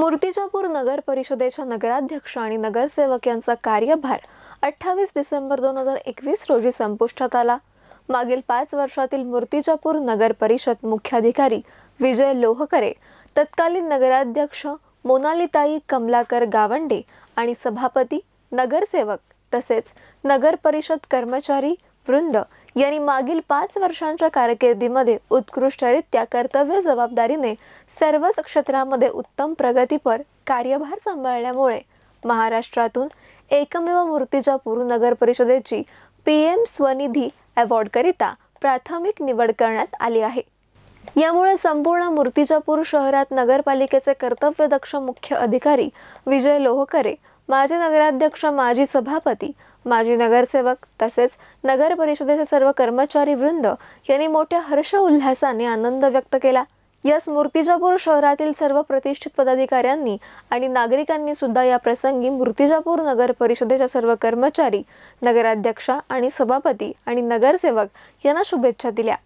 मूर्तिजापूर नगर परिषदेच्या नगराध्यक्ष आणि नगरसेवक यांचा कार्यभार अठ्ठावीस डिसेंबर दोन हजार एकवीस रोजी संपुष्टात आला मागील पाच वर्षातील मूर्तिजापूर नगर परिषद मुख्याधिकारी विजय लोहकरे तत्कालीन नगराध्यक्ष मोनालिताई कमलाकर गावंडे आणि सभापती नगरसेवक तसेच नगर परिषद कर्मचारी वृंद यांनी मागील पाच वर्षांच्या कारकिर्दीमध्ये उत्कृष्टरित्या कर्तव्य जबाबदारीने सर्वच क्षेत्रामध्ये उत्तम प्रगतीपर कार्यभार सांभाळल्यामुळे महाराष्ट्रातून एकमेव मूर्तिजापूर नगर परिषदेची पी एम स्वनिधी अवॉर्डकरिता प्राथमिक निवड करण्यात आली आहे यामुळे संपूर्ण मूर्तिजापूर शहरात नगरपालिकेचे कर्तव्यदक्ष मुख्य अधिकारी विजय लोहकरे माजी नगराध्यक्ष माजी सभापती माजी नगरसेवक तसेच नगर परिषदेचे सर्व कर्मचारी वृंद यांनी मोठ्या हर्ष उल्हासाने आनंद व्यक्त केला यास मूर्तिजापूर शहरातील सर्व प्रतिष्ठित पदाधिकाऱ्यांनी आणि नागरिकांनी सुद्धा या प्रसंगी मूर्तिजापूर नगर परिषदेच्या सर्व कर्मचारी नगराध्यक्षा आणि सभापती आणि नगरसेवक यांना शुभेच्छा दिल्या